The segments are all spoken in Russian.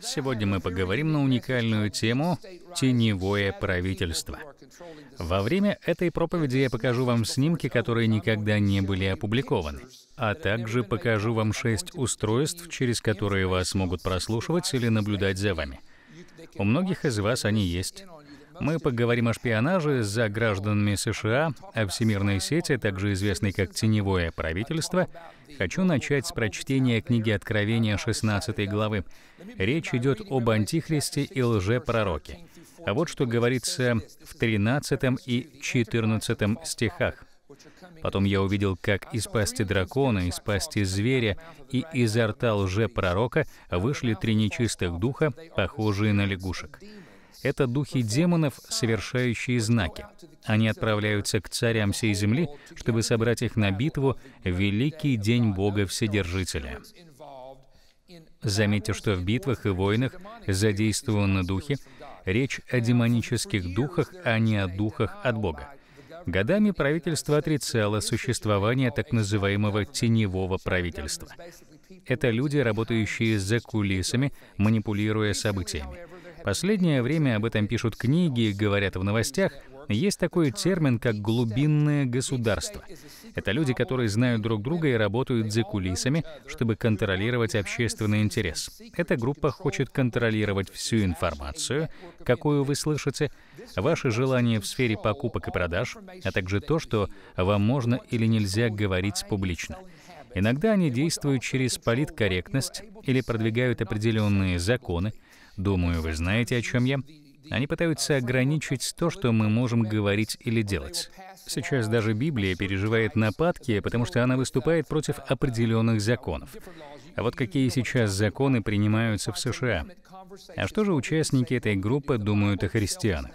Сегодня мы поговорим на уникальную тему «Теневое правительство». Во время этой проповеди я покажу вам снимки, которые никогда не были опубликованы, а также покажу вам шесть устройств, через которые вас могут прослушивать или наблюдать за вами. У многих из вас они есть. Мы поговорим о шпионаже за гражданами США, о всемирной сети, также известной как «Теневое правительство», Хочу начать с прочтения книги Откровения 16 главы. Речь идет об Антихристе и лжепророке. А вот что говорится в 13 и 14 стихах. Потом я увидел, как из пасти дракона, из пасти зверя и изо рта лжепророка вышли три нечистых духа, похожие на лягушек. — это духи демонов, совершающие знаки. Они отправляются к царям всей земли, чтобы собрать их на битву в великий день Бога Вседержителя. Заметьте, что в битвах и войнах задействованы духи. Речь о демонических духах, а не о духах от Бога. Годами правительство отрицало существование так называемого теневого правительства. Это люди, работающие за кулисами, манипулируя событиями. Последнее время об этом пишут книги, говорят в новостях. Есть такой термин, как «глубинное государство». Это люди, которые знают друг друга и работают за кулисами, чтобы контролировать общественный интерес. Эта группа хочет контролировать всю информацию, какую вы слышите, ваши желания в сфере покупок и продаж, а также то, что вам можно или нельзя говорить публично. Иногда они действуют через политкорректность или продвигают определенные законы, Думаю, вы знаете, о чем я. Они пытаются ограничить то, что мы можем говорить или делать. Сейчас даже Библия переживает нападки, потому что она выступает против определенных законов. А вот какие сейчас законы принимаются в США? А что же участники этой группы думают о христианах?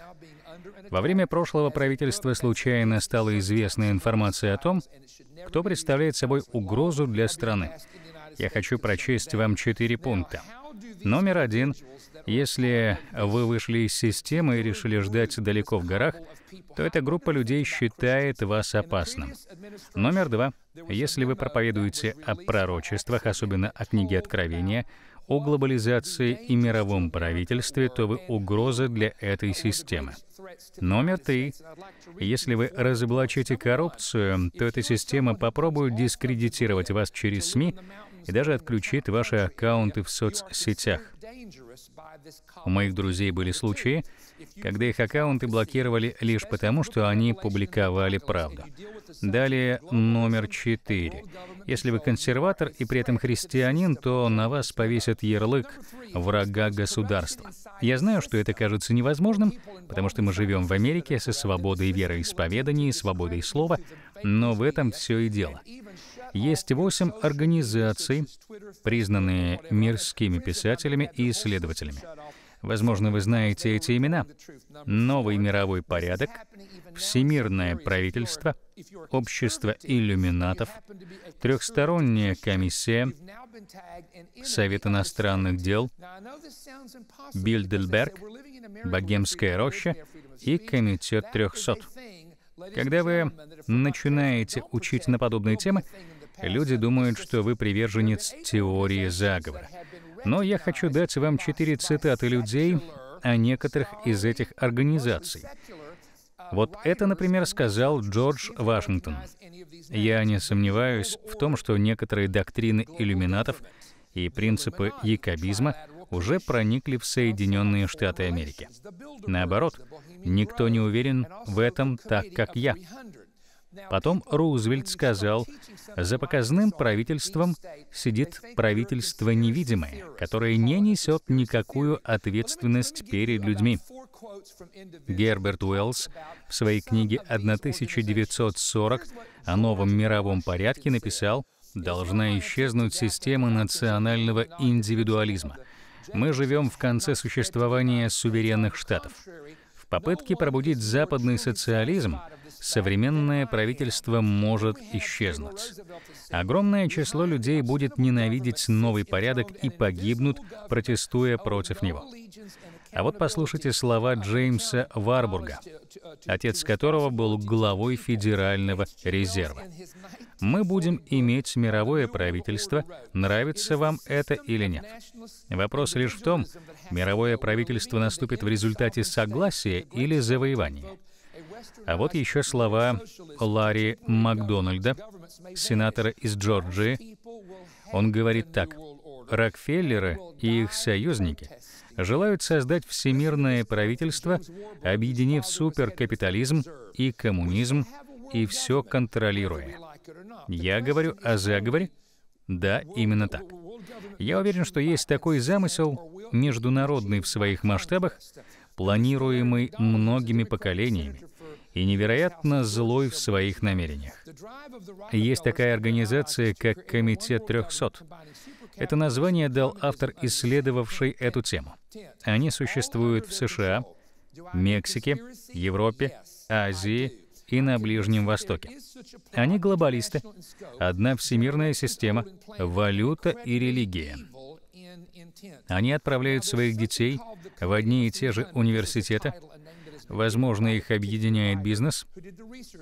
Во время прошлого правительства случайно стала известна информация о том, кто представляет собой угрозу для страны. Я хочу прочесть вам четыре пункта. Номер один. Если вы вышли из системы и решили ждать далеко в горах, то эта группа людей считает вас опасным. Номер два. Если вы проповедуете о пророчествах, особенно о книге Откровения, о глобализации и мировом правительстве, то вы угроза для этой системы. Номер три. Если вы разоблачите коррупцию, то эта система попробует дискредитировать вас через СМИ и даже отключит ваши аккаунты в соцсетях. У моих друзей были случаи, когда их аккаунты блокировали лишь потому, что они публиковали правду. Далее номер четыре. Если вы консерватор и при этом христианин, то на вас повесят ярлык врага государства. Я знаю, что это кажется невозможным, потому что мы живем в Америке со свободой вероисповедания и свободой слова, но в этом все и дело. Есть восемь организаций, признанные мирскими писателями и исследователями. Возможно, вы знаете эти имена. Новый мировой порядок, всемирное правительство, общество иллюминатов, трехсторонняя комиссия, Совет иностранных дел, Бильдельберг, Богемская роща и Комитет 300. Когда вы начинаете учить на подобные темы, люди думают, что вы приверженец теории заговора. Но я хочу дать вам четыре цитаты людей о а некоторых из этих организаций. Вот это, например, сказал Джордж Вашингтон. Я не сомневаюсь в том, что некоторые доктрины иллюминатов и принципы якобизма уже проникли в Соединенные Штаты Америки. Наоборот, никто не уверен в этом так, как я. Потом Рузвельт сказал, «За показным правительством сидит правительство невидимое, которое не несет никакую ответственность перед людьми». Герберт Уэллс в своей книге «1940» о новом мировом порядке написал, «Должна исчезнуть система национального индивидуализма. Мы живем в конце существования суверенных штатов. В попытке пробудить западный социализм современное правительство может исчезнуть. Огромное число людей будет ненавидеть новый порядок и погибнут, протестуя против него. А вот послушайте слова Джеймса Варбурга, отец которого был главой Федерального резерва. «Мы будем иметь мировое правительство, нравится вам это или нет. Вопрос лишь в том, мировое правительство наступит в результате согласия или завоевания». А вот еще слова Ларри Макдональда, сенатора из Джорджии. Он говорит так. Рокфеллеры и их союзники — желают создать всемирное правительство, объединив суперкапитализм и коммунизм и все контролируя. Я говорю о заговоре? Да, именно так. Я уверен, что есть такой замысел, международный в своих масштабах, планируемый многими поколениями, и невероятно злой в своих намерениях. Есть такая организация, как Комитет 300. Это название дал автор, исследовавший эту тему. Они существуют в США, Мексике, Европе, Азии и на Ближнем Востоке. Они глобалисты. Одна всемирная система, валюта и религия. Они отправляют своих детей в одни и те же университеты. Возможно, их объединяет бизнес.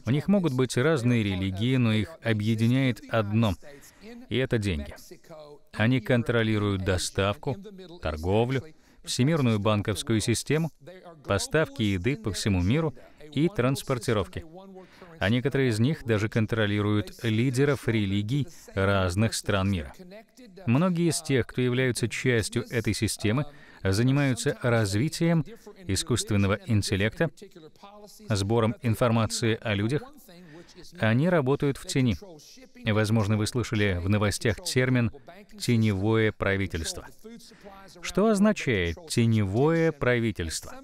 У них могут быть разные религии, но их объединяет одно и это деньги. Они контролируют доставку, торговлю, Всемирную банковскую систему, поставки еды по всему миру и транспортировки. А некоторые из них даже контролируют лидеров религий разных стран мира. Многие из тех, кто являются частью этой системы, занимаются развитием искусственного интеллекта, сбором информации о людях, они работают в тени. Возможно, вы слышали в новостях термин «теневое правительство». Что означает «теневое правительство»?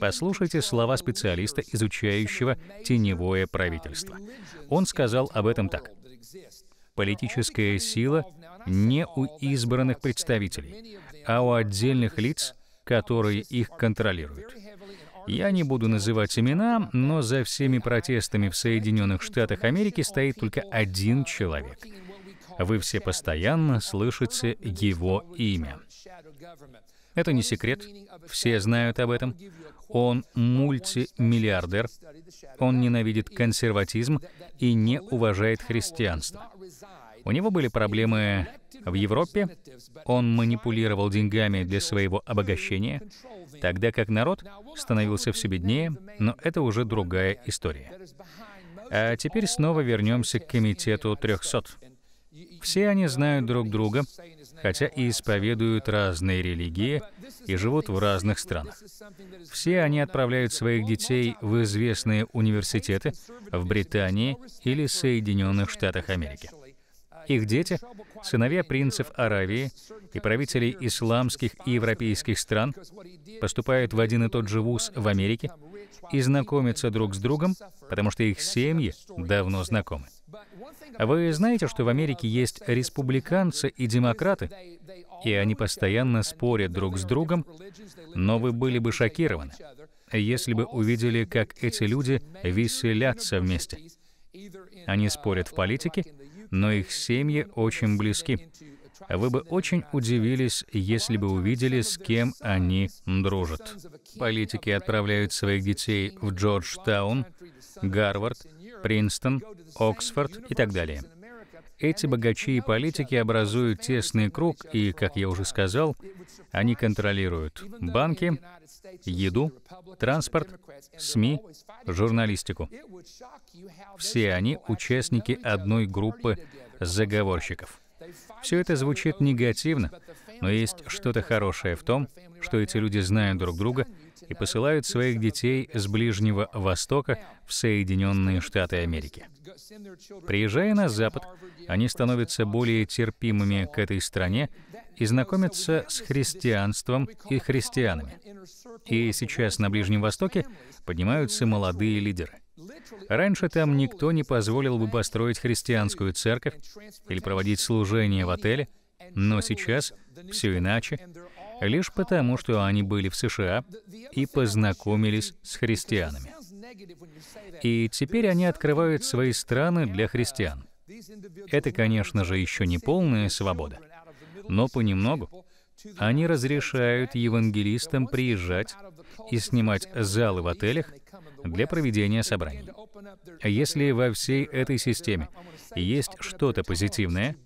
Послушайте слова специалиста, изучающего теневое правительство. Он сказал об этом так. Политическая сила не у избранных представителей, а у отдельных лиц, которые их контролируют. Я не буду называть имена, но за всеми протестами в Соединенных Штатах Америки стоит только один человек. Вы все постоянно слышите его имя. Это не секрет, все знают об этом. Он мультимиллиардер, он ненавидит консерватизм и не уважает христианство. У него были проблемы в Европе, он манипулировал деньгами для своего обогащения, тогда как народ становился все беднее, но это уже другая история. А теперь снова вернемся к комитету 300. Все они знают друг друга, хотя и исповедуют разные религии и живут в разных странах. Все они отправляют своих детей в известные университеты в Британии или Соединенных Штатах Америки. Их дети, сыновья принцев Аравии и правителей исламских и европейских стран, поступают в один и тот же вуз в Америке и знакомятся друг с другом, потому что их семьи давно знакомы. А вы знаете, что в Америке есть республиканцы и демократы, и они постоянно спорят друг с другом, но вы были бы шокированы, если бы увидели, как эти люди веселятся вместе. Они спорят в политике, но их семьи очень близки. Вы бы очень удивились, если бы увидели, с кем они дружат. Политики отправляют своих детей в Джорджтаун, Гарвард, Принстон, Оксфорд и так далее. Эти богачи и политики образуют тесный круг, и, как я уже сказал, они контролируют банки, еду, транспорт, СМИ, журналистику. Все они участники одной группы заговорщиков. Все это звучит негативно, но есть что-то хорошее в том, что эти люди знают друг друга — и посылают своих детей с Ближнего Востока в Соединенные Штаты Америки. Приезжая на Запад, они становятся более терпимыми к этой стране и знакомятся с христианством и христианами. И сейчас на Ближнем Востоке поднимаются молодые лидеры. Раньше там никто не позволил бы построить христианскую церковь или проводить служение в отеле, но сейчас все иначе, лишь потому, что они были в США и познакомились с христианами. И теперь они открывают свои страны для христиан. Это, конечно же, еще не полная свобода, но понемногу они разрешают евангелистам приезжать и снимать залы в отелях для проведения собраний. А если во всей этой системе есть что-то позитивное,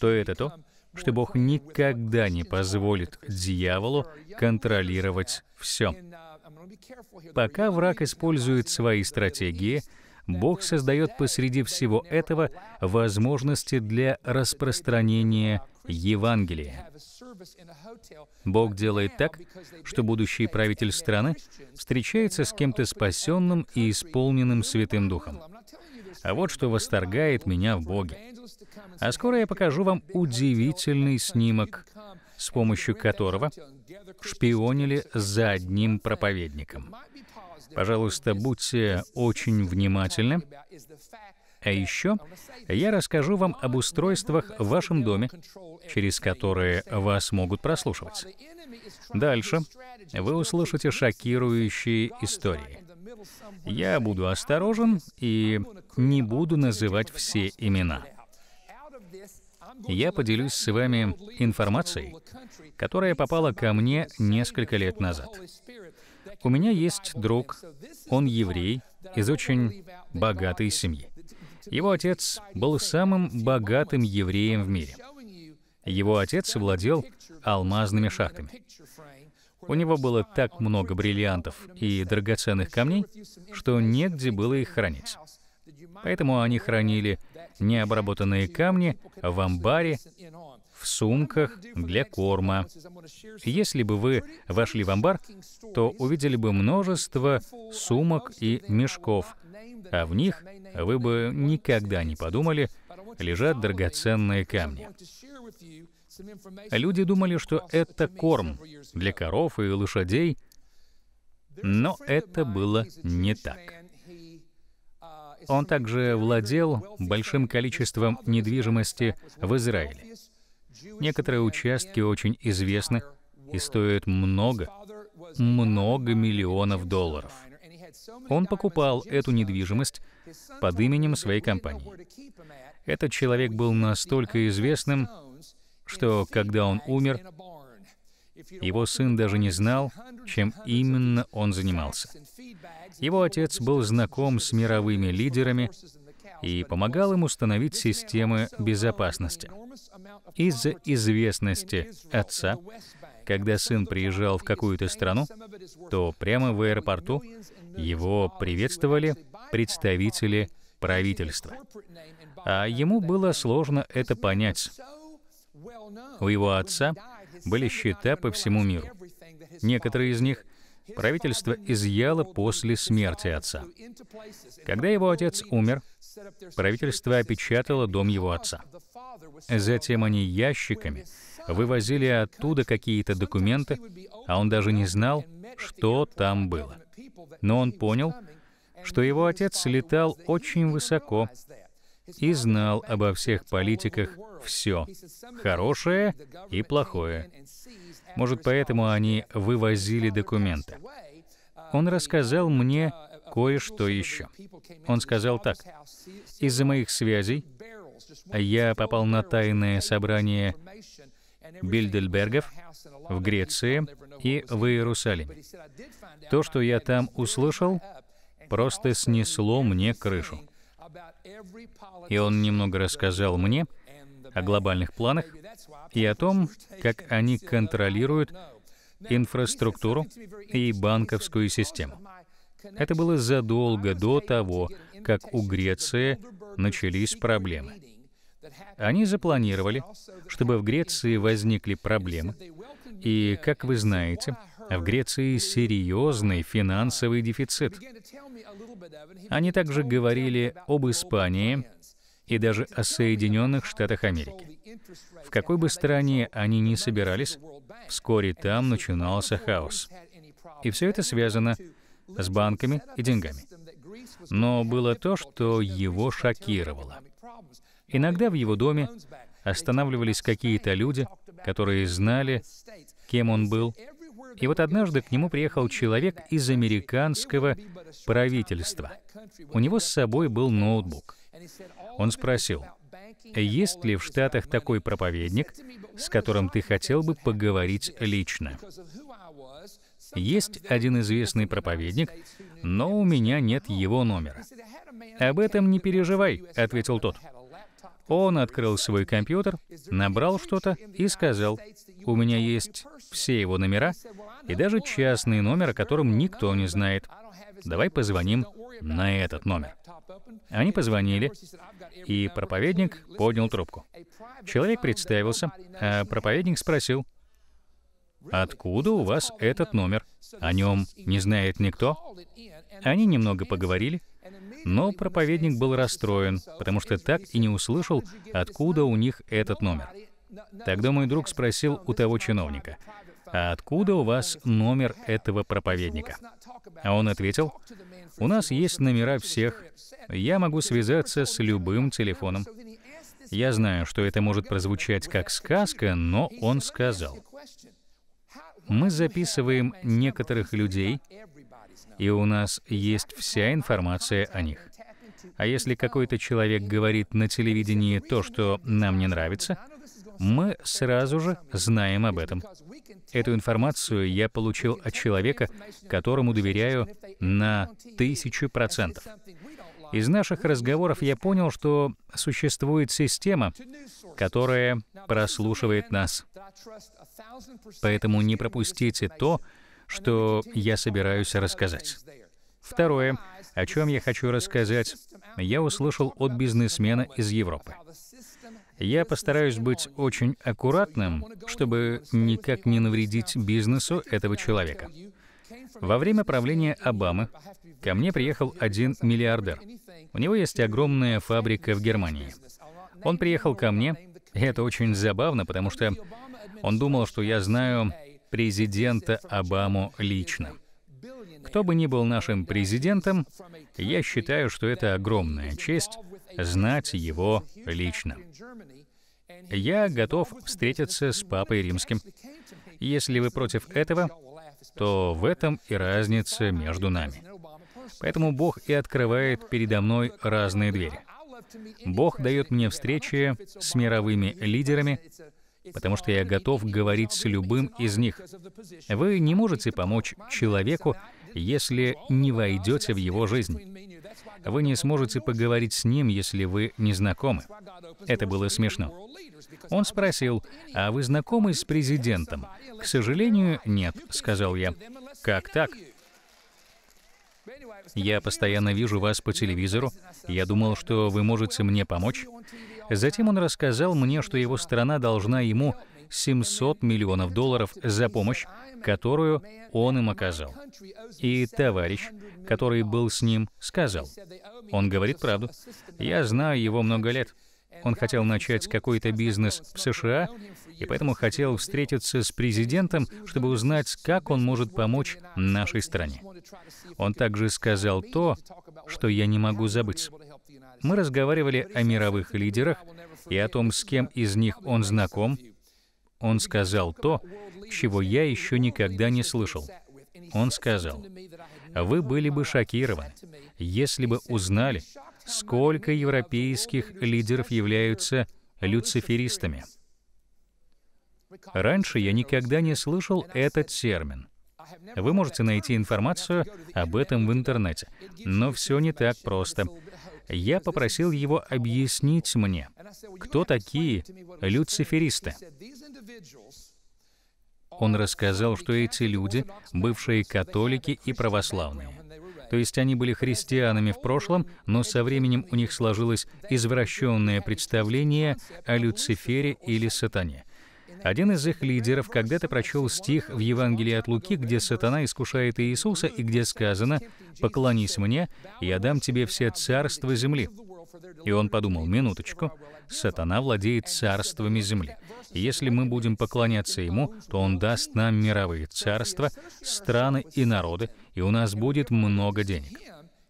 то это то, что Бог никогда не позволит дьяволу контролировать все. Пока враг использует свои стратегии, Бог создает посреди всего этого возможности для распространения Евангелия. Бог делает так, что будущий правитель страны встречается с кем-то спасенным и исполненным Святым Духом. А вот что восторгает меня в Боге. А скоро я покажу вам удивительный снимок, с помощью которого шпионили за одним проповедником. Пожалуйста, будьте очень внимательны. А еще я расскажу вам об устройствах в вашем доме, через которые вас могут прослушивать. Дальше вы услышите шокирующие истории. Я буду осторожен и не буду называть все имена. Я поделюсь с вами информацией, которая попала ко мне несколько лет назад. У меня есть друг, он еврей, из очень богатой семьи. Его отец был самым богатым евреем в мире. Его отец владел алмазными шахтами. У него было так много бриллиантов и драгоценных камней, что негде было их хранить. Поэтому они хранили необработанные камни в амбаре, в сумках для корма. Если бы вы вошли в амбар, то увидели бы множество сумок и мешков, а в них вы бы никогда не подумали, лежат драгоценные камни. Люди думали, что это корм для коров и лошадей, но это было не так. Он также владел большим количеством недвижимости в Израиле. Некоторые участки очень известны и стоят много, много миллионов долларов. Он покупал эту недвижимость под именем своей компании. Этот человек был настолько известным, что когда он умер, его сын даже не знал, чем именно он занимался. Его отец был знаком с мировыми лидерами и помогал им установить системы безопасности. Из-за известности отца, когда сын приезжал в какую-то страну, то прямо в аэропорту его приветствовали представители правительства. А ему было сложно это понять, у его отца были счета по всему миру. Некоторые из них правительство изъяло после смерти отца. Когда его отец умер, правительство опечатало дом его отца. Затем они ящиками вывозили оттуда какие-то документы, а он даже не знал, что там было. Но он понял, что его отец летал очень высоко и знал обо всех политиках все, хорошее и плохое. Может, поэтому они вывозили документы. Он рассказал мне кое-что еще. Он сказал так. «Из-за моих связей я попал на тайное собрание Бильдельбергов в Греции и в Иерусалиме. То, что я там услышал, просто снесло мне крышу и он немного рассказал мне о глобальных планах и о том, как они контролируют инфраструктуру и банковскую систему. Это было задолго до того, как у Греции начались проблемы. Они запланировали, чтобы в Греции возникли проблемы. И, как вы знаете, в Греции серьезный финансовый дефицит. Они также говорили об Испании и даже о Соединенных Штатах Америки. В какой бы стране они ни собирались, вскоре там начинался хаос. И все это связано с банками и деньгами. Но было то, что его шокировало. Иногда в его доме останавливались какие-то люди, которые знали, кем он был. И вот однажды к нему приехал человек из американского правительства. У него с собой был ноутбук. Он спросил, «А есть ли в Штатах такой проповедник, с которым ты хотел бы поговорить лично? Есть один известный проповедник, но у меня нет его номера. Об этом не переживай, ответил тот. Он открыл свой компьютер, набрал что-то и сказал, «У меня есть все его номера и даже частный номер, о котором никто не знает давай позвоним на этот номер. Они позвонили, и проповедник поднял трубку. Человек представился, а проповедник спросил, «Откуда у вас этот номер? О нем не знает никто?» Они немного поговорили, но проповедник был расстроен, потому что так и не услышал, откуда у них этот номер. Тогда мой друг спросил у того чиновника, «А откуда у вас номер этого проповедника?» А он ответил, «У нас есть номера всех. Я могу связаться с любым телефоном». Я знаю, что это может прозвучать как сказка, но он сказал, «Мы записываем некоторых людей, и у нас есть вся информация о них. А если какой-то человек говорит на телевидении то, что нам не нравится, мы сразу же знаем об этом. Эту информацию я получил от человека, которому доверяю на тысячу процентов. Из наших разговоров я понял, что существует система, которая прослушивает нас. Поэтому не пропустите то, что я собираюсь рассказать. Второе, о чем я хочу рассказать, я услышал от бизнесмена из Европы. Я постараюсь быть очень аккуратным, чтобы никак не навредить бизнесу этого человека. Во время правления Обамы ко мне приехал один миллиардер. У него есть огромная фабрика в Германии. Он приехал ко мне, и это очень забавно, потому что он думал, что я знаю президента Обаму лично. Кто бы ни был нашим президентом, я считаю, что это огромная честь знать его лично. Я готов встретиться с Папой Римским. Если вы против этого, то в этом и разница между нами. Поэтому Бог и открывает передо мной разные двери. Бог дает мне встречи с мировыми лидерами, потому что я готов говорить с любым из них. Вы не можете помочь человеку, если не войдете в его жизнь. Вы не сможете поговорить с ним, если вы не знакомы. Это было смешно. Он спросил, а вы знакомы с президентом? К сожалению, нет, сказал я. Как так? Я постоянно вижу вас по телевизору. Я думал, что вы можете мне помочь. Затем он рассказал мне, что его страна должна ему 700 миллионов долларов за помощь, которую он им оказал. И товарищ, который был с ним, сказал, он говорит правду, я знаю его много лет. Он хотел начать какой-то бизнес в США, и поэтому хотел встретиться с президентом, чтобы узнать, как он может помочь нашей стране. Он также сказал то, что я не могу забыть. Мы разговаривали о мировых лидерах и о том, с кем из них он знаком, он сказал то, чего я еще никогда не слышал. Он сказал, «Вы были бы шокированы, если бы узнали, сколько европейских лидеров являются люциферистами». Раньше я никогда не слышал этот термин. Вы можете найти информацию об этом в интернете, но все не так просто я попросил его объяснить мне, кто такие люциферисты. Он рассказал, что эти люди — бывшие католики и православные. То есть они были христианами в прошлом, но со временем у них сложилось извращенное представление о Люцифере или сатане. Один из их лидеров когда-то прочел стих в Евангелии от Луки, где сатана искушает Иисуса и где сказано «Поклонись мне, я дам тебе все царства земли». И он подумал, минуточку, сатана владеет царствами земли. Если мы будем поклоняться ему, то он даст нам мировые царства, страны и народы, и у нас будет много денег.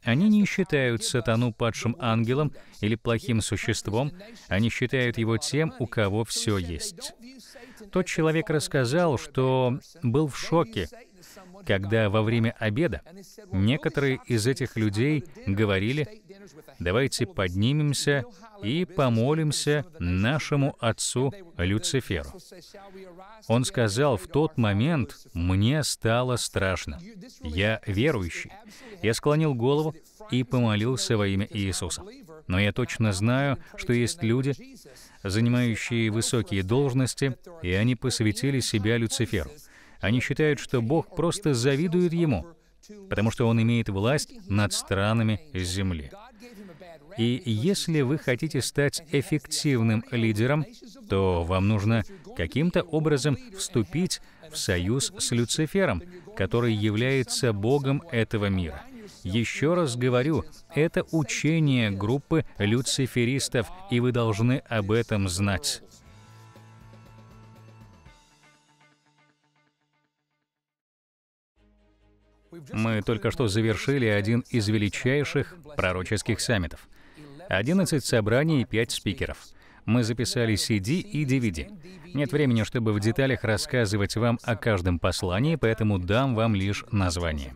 Они не считают сатану падшим ангелом или плохим существом, они считают его тем, у кого все есть. Тот человек рассказал, что был в шоке, когда во время обеда некоторые из этих людей говорили, давайте поднимемся и помолимся нашему отцу Люциферу. Он сказал, в тот момент мне стало страшно. Я верующий. Я склонил голову и помолился во имя Иисуса. Но я точно знаю, что есть люди, занимающие высокие должности, и они посвятили себя Люциферу. Они считают, что Бог просто завидует ему, потому что он имеет власть над странами Земли. И если вы хотите стать эффективным лидером, то вам нужно каким-то образом вступить в союз с Люцифером, который является богом этого мира — еще раз говорю, это учение группы люциферистов, и вы должны об этом знать. Мы только что завершили один из величайших пророческих саммитов. 11 собраний и 5 спикеров — мы записали CD и DVD. Нет времени, чтобы в деталях рассказывать вам о каждом послании, поэтому дам вам лишь название.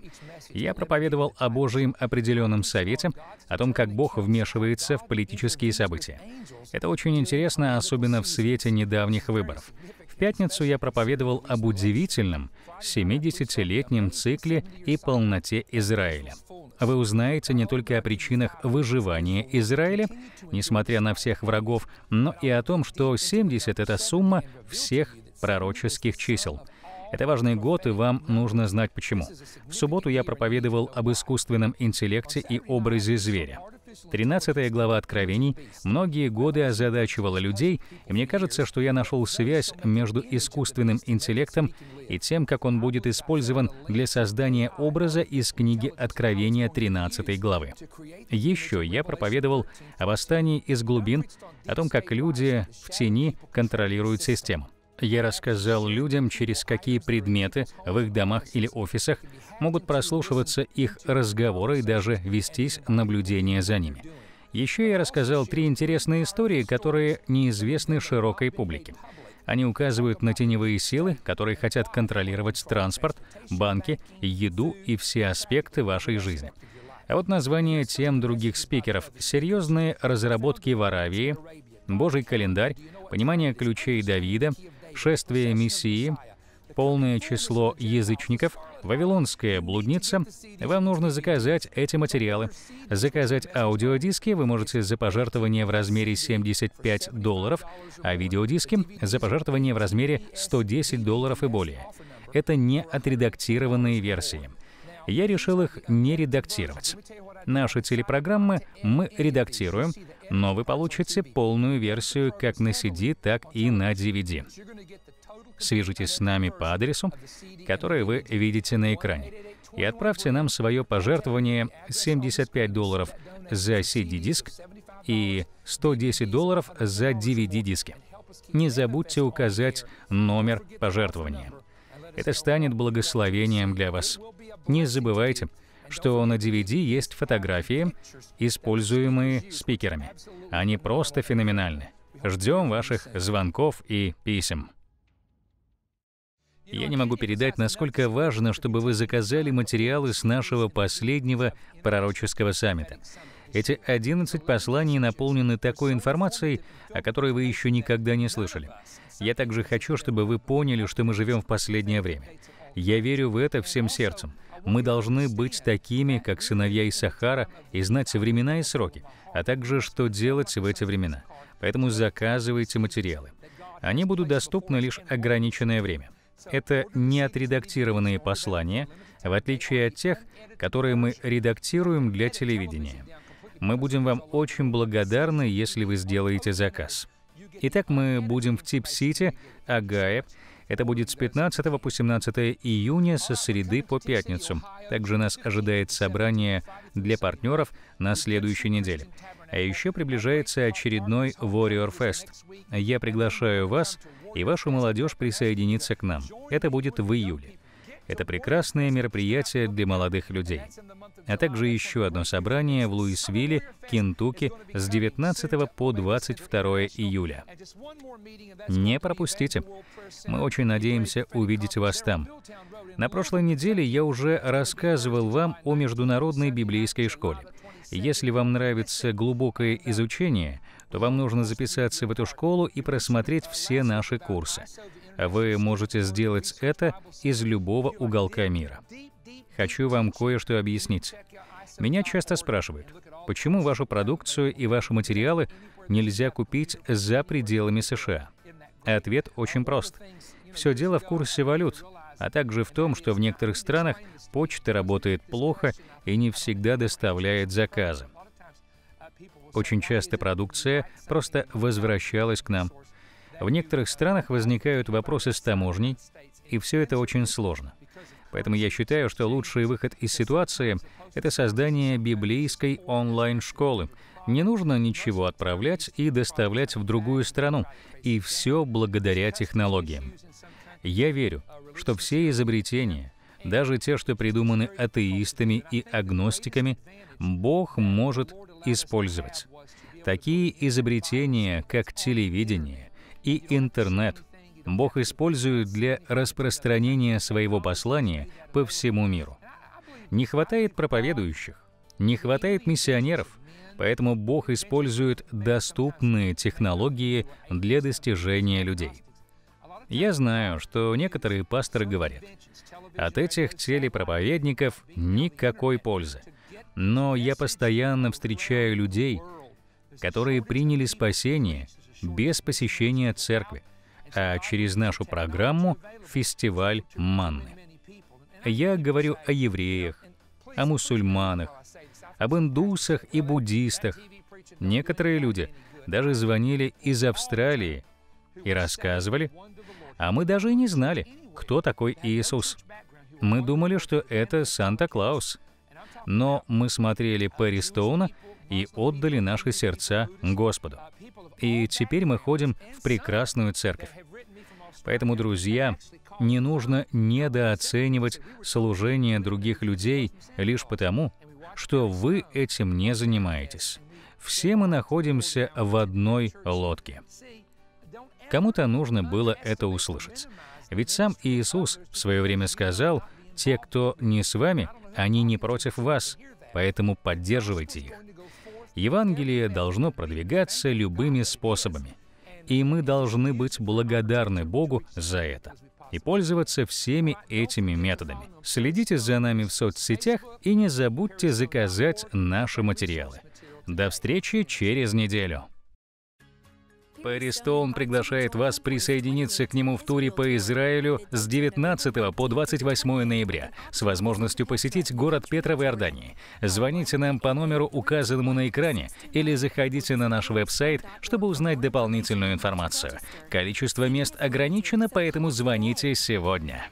Я проповедовал о Божьем определенном совете, о том, как Бог вмешивается в политические события. Это очень интересно, особенно в свете недавних выборов пятницу я проповедовал об удивительном 70-летнем цикле и полноте Израиля. Вы узнаете не только о причинах выживания Израиля, несмотря на всех врагов, но и о том, что 70 — это сумма всех пророческих чисел. Это важный год, и вам нужно знать почему. В субботу я проповедовал об искусственном интеллекте и образе зверя. 13 глава Откровений многие годы озадачивала людей, и мне кажется, что я нашел связь между искусственным интеллектом и тем, как он будет использован для создания образа из книги Откровения 13 главы. Еще я проповедовал о восстании из глубин, о том, как люди в тени контролируют систему я рассказал людям, через какие предметы в их домах или офисах могут прослушиваться их разговоры и даже вестись наблюдение за ними. Еще я рассказал три интересные истории, которые неизвестны широкой публике. Они указывают на теневые силы, которые хотят контролировать транспорт, банки, еду и все аспекты вашей жизни. А вот название тем других спикеров «Серьезные разработки в Аравии», «Божий календарь», «Понимание ключей Давида», шествие Мессии, полное число язычников, вавилонская блудница. Вам нужно заказать эти материалы. Заказать аудиодиски вы можете за пожертвование в размере 75 долларов, а видеодиски — за пожертвование в размере 110 долларов и более. Это не отредактированные версии — я решил их не редактировать. Наши телепрограммы мы редактируем, но вы получите полную версию как на CD, так и на DVD. Свяжитесь с нами по адресу, который вы видите на экране, и отправьте нам свое пожертвование 75 долларов за CD-диск и 110 долларов за DVD-диски. Не забудьте указать номер пожертвования. Это станет благословением для вас. Не забывайте, что на DVD есть фотографии, используемые спикерами. Они просто феноменальны. Ждем ваших звонков и писем. Я не могу передать, насколько важно, чтобы вы заказали материалы с нашего последнего пророческого саммита. Эти 11 посланий наполнены такой информацией, о которой вы еще никогда не слышали. Я также хочу, чтобы вы поняли, что мы живем в последнее время. Я верю в это всем сердцем. Мы должны быть такими, как сыновья Исахара, и знать времена и сроки, а также, что делать в эти времена. Поэтому заказывайте материалы. Они будут доступны лишь ограниченное время. Это не отредактированные послания, в отличие от тех, которые мы редактируем для телевидения. Мы будем вам очень благодарны, если вы сделаете заказ. Итак, мы будем в Тип-Сити, Огайо, это будет с 15 по 17 июня со среды по пятницу. Также нас ожидает собрание для партнеров на следующей неделе. А еще приближается очередной Warrior Fest. Я приглашаю вас и вашу молодежь присоединиться к нам. Это будет в июле. Это прекрасное мероприятие для молодых людей. А также еще одно собрание в Луисвилле, Кентукки с 19 по 22 июля. Не пропустите. Мы очень надеемся увидеть вас там. На прошлой неделе я уже рассказывал вам о Международной библейской школе. Если вам нравится глубокое изучение, то вам нужно записаться в эту школу и просмотреть все наши курсы. Вы можете сделать это из любого уголка мира. Хочу вам кое-что объяснить. Меня часто спрашивают, почему вашу продукцию и ваши материалы нельзя купить за пределами США? Ответ очень прост. Все дело в курсе валют, а также в том, что в некоторых странах почта работает плохо и не всегда доставляет заказы. Очень часто продукция просто возвращалась к нам в некоторых странах возникают вопросы с таможней, и все это очень сложно. Поэтому я считаю, что лучший выход из ситуации — это создание библейской онлайн-школы. Не нужно ничего отправлять и доставлять в другую страну, и все благодаря технологиям. Я верю, что все изобретения, даже те, что придуманы атеистами и агностиками, Бог может использовать. Такие изобретения, как телевидение, и интернет Бог использует для распространения своего послания по всему миру. Не хватает проповедующих, не хватает миссионеров, поэтому Бог использует доступные технологии для достижения людей. Я знаю, что некоторые пасторы говорят, от этих телепроповедников никакой пользы. Но я постоянно встречаю людей, которые приняли спасение без посещения церкви, а через нашу программу «Фестиваль манны». Я говорю о евреях, о мусульманах, об индусах и буддистах. Некоторые люди даже звонили из Австралии и рассказывали, а мы даже и не знали, кто такой Иисус. Мы думали, что это Санта-Клаус. Но мы смотрели Перри Стоуна — и отдали наши сердца Господу. И теперь мы ходим в прекрасную церковь. Поэтому, друзья, не нужно недооценивать служение других людей лишь потому, что вы этим не занимаетесь. Все мы находимся в одной лодке. Кому-то нужно было это услышать. Ведь сам Иисус в свое время сказал, «Те, кто не с вами, они не против вас, поэтому поддерживайте их». Евангелие должно продвигаться любыми способами, и мы должны быть благодарны Богу за это и пользоваться всеми этими методами. Следите за нами в соцсетях и не забудьте заказать наши материалы. До встречи через неделю. Перри Стоун приглашает вас присоединиться к нему в туре по Израилю с 19 по 28 ноября с возможностью посетить город Петра в Иордании. Звоните нам по номеру, указанному на экране, или заходите на наш веб-сайт, чтобы узнать дополнительную информацию. Количество мест ограничено, поэтому звоните сегодня.